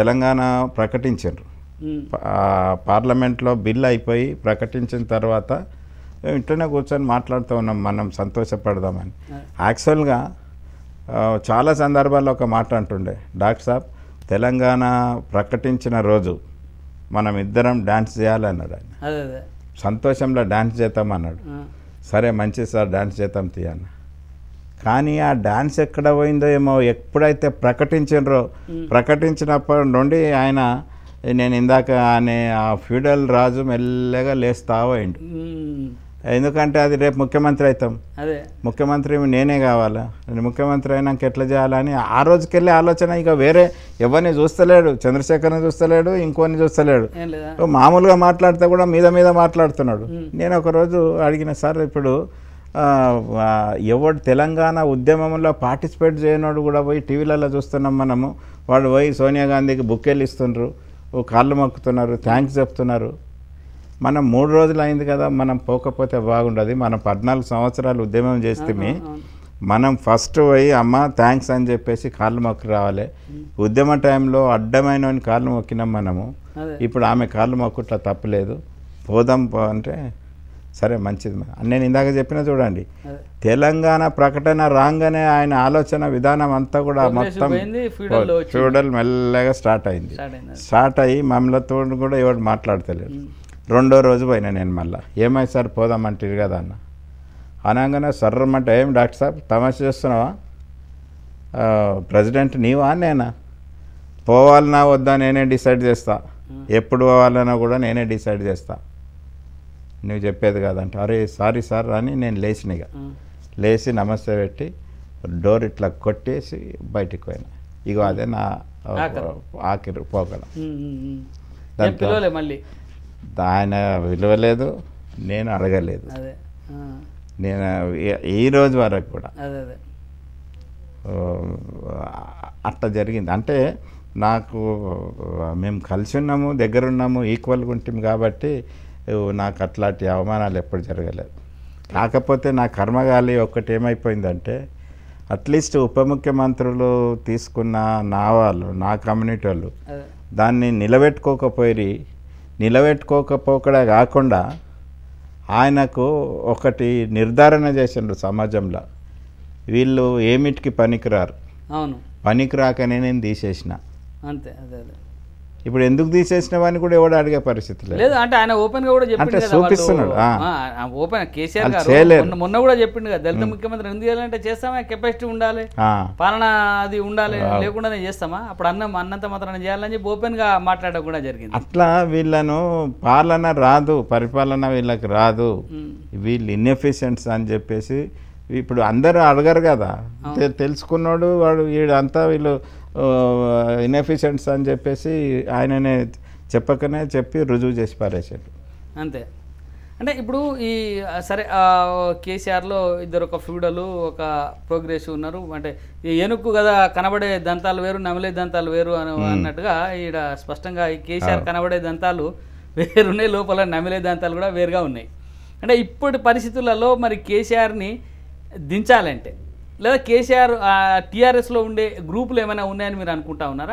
తెలంగాణ ప్రకటించారు పార్లమెంట్లో బిల్ అయిపోయి ప్రకటించిన తర్వాత మేము ఇంట్లోనే కూర్చొని మాట్లాడుతూ ఉన్నాం మనం సంతోషపడదామని యాక్చువల్గా చాలా సందర్భాల్లో ఒక మాట అంటుండే డాక్టర్ సాబ్ తెలంగాణ ప్రకటించిన రోజు మనం ఇద్దరం డ్యాన్స్ చేయాలన్నాడు ఆయన సంతోషంలో డ్యాన్స్ చేద్దాం అన్నాడు సరే మంచి సార్ డ్యాన్స్ చేద్దాం తీయన్నా కానీ ఆ డాన్స్ ఎక్కడ పోయిందో ఏమో ఎప్పుడైతే ప్రకటించారో ప్రకటించినప్పటి నుండి ఆయన నేను ఇందాక అనే ఆ ఫ్యూడల్ రాజు మెల్లగా లేస్తా పోయిండు ఎందుకంటే అది రేపు ముఖ్యమంత్రి అవుతాం ముఖ్యమంత్రి నేనే కావాలా నేను ముఖ్యమంత్రి అయినాక ఎట్లా చేయాలని ఆ రోజుకెళ్ళే ఆలోచన ఇక వేరే ఎవరిని చూస్తలేడు చంద్రశేఖర్ని చూస్తలేడు ఇంకోని చూస్తలేడు మామూలుగా మాట్లాడితే కూడా మీద మీద మాట్లాడుతున్నాడు నేను ఒకరోజు అడిగిన సార్ ఇప్పుడు ఎవడు తెలంగాణ ఉద్యమంలో పార్టిసిపేట్ చేయనోడు కూడా పోయి టీవీలలో చూస్తున్నాం మనము వాడు పోయి సోనియా గాంధీకి బుక్కెళ్ళు ఇస్తుండ్రు కాళ్ళు మొక్కుతున్నారు థ్యాంక్స్ చెప్తున్నారు మనం మూడు రోజులు అయింది కదా మనం పోకపోతే బాగుండదు మనం పద్నాలుగు సంవత్సరాలు ఉద్యమం చేస్తే మనం ఫస్ట్ పోయి అమ్మ థ్యాంక్స్ అని చెప్పేసి కాళ్ళు మొక్కు రావాలి ఉద్యమ టైంలో అడ్డమైన కాళ్ళు మొక్కినాం మనము ఇప్పుడు ఆమె కాళ్ళు మొక్కుట్లా తప్పలేదు పోదాం అంటే సరే మంచిది నేను ఇందాక చెప్పిన చూడండి తెలంగాణ ప్రకటన రాగానే ఆయన ఆలోచన విధానం అంతా కూడా మొత్తం ఫ్యూడల్ మెల్లగా స్టార్ట్ అయింది స్టార్ట్ అయ్యి మమ్మలతో కూడా ఎవరు మాట్లాడతలేదు రెండో రోజు పోయినా నేను మళ్ళీ ఏమై సార్ పోదామంటారు కదా అన్న అనగానే సర్రమంటే ఏం డాక్టర్ సాబ్ తమాష చేస్తున్నావా ప్రెసిడెంట్ నీవా నేనా పోవాలన్నా వద్దా నేనే డిసైడ్ చేస్తా ఎప్పుడు పోవాలన్నా కూడా నేనే డిసైడ్ చేస్తా నువ్వు చెప్పేది కాదంట అరే సారీ సార్ అని నేను లేచినగా లేచి నమస్తే పెట్టి డోర్ ఇట్లా కొట్టేసి బయటికి పోయినా ఇగో అదే నా ఆఖరి పోగలం దాంట్లో ఆయన విలువలేదు నేను అడగలేదు నేను ఈ రోజు వరకు కూడా అట్ట జరిగింది అంటే నాకు మేము కలిసి ఉన్నాము దగ్గరున్నాము ఈక్వల్గా ఉంటాం కాబట్టి నాకు అట్లాంటి అవమానాలు ఎప్పుడు జరగలేదు కాకపోతే నా కర్మగాలి ఒక్కటి ఏమైపోయిందంటే అట్లీస్ట్ ఉప ముఖ్యమంత్రులు తీసుకున్న నా వాళ్ళు నా కమ్యూనిటీ వాళ్ళు దాన్ని నిలబెట్టుకోకపోయి నిలబెట్టుకోకపోకడా కాకుండా ఆయనకు ఒకటి నిర్ధారణ చేసిండ్రు సమాజంలో వీళ్ళు ఏమిటికి పనికిరారు అవును పనికిరాకనే నేను తీసేసిన అంతే అదే అదే ఇప్పుడు ఎందుకు తీసేసిన వాడిని కూడా ఎవడు అడిగే పరిస్థితి లేదు అంటే ఆయన ఓపెన్ గా కూడా చెప్పిండు చూపిస్తున్నాడు ఓపెన్ కేసీఆర్ మొన్న కూడా చెప్పిండు కదా దళిత ముఖ్యమంత్రి ఎందుకు చేయాలంటే చేస్తామా కెపాసిటీ ఉండాలి పాలన అది ఉండాలి లేకుండానే చేస్తామా అప్పుడు అన్నం అన్నంత మాత్రం చేయాలని చెప్పి ఓపెన్ గా మాట్లాడడం కూడా జరిగింది అట్లా వీళ్ళను పాలన రాదు పరిపాలన వీళ్ళకి రాదు వీళ్ళు ఇన్ఎఫిషియన్స్ అని చెప్పేసి ఇప్పుడు అందరూ అడగరు కదా తెలుసుకున్నాడు వాడు వీడంతా వీళ్ళు ఇన్ఎఫిషియన్స్ అని చెప్పేసి ఆయననే చెప్పకనే చెప్పి రుజువు చేసి పారేసాడు అంతే అంటే ఇప్పుడు ఈ సరే కేసీఆర్లో ఇద్దరు ఒక ఫ్యూడలు ఒక ప్రోగ్రెస్ ఉన్నారు అంటే ఈ ఎనుక్కు కదా కనబడే దంతాలు వేరు నమిలే దంతాలు వేరు అని అన్నట్టుగా ఈడ స్పష్టంగా ఈ కేసీఆర్ కనబడే దంతాలు వేరున్నాయి లోపల నమిలే దంతాలు కూడా వేరుగా ఉన్నాయి అంటే ఇప్పటి పరిస్థితులలో మరి కేసీఆర్ని దించాలంటే లేదా కేసీఆర్ టీఆర్ఎస్లో ఉండే గ్రూపులు ఏమైనా ఉన్నాయని మీరు అనుకుంటా ఉన్నారా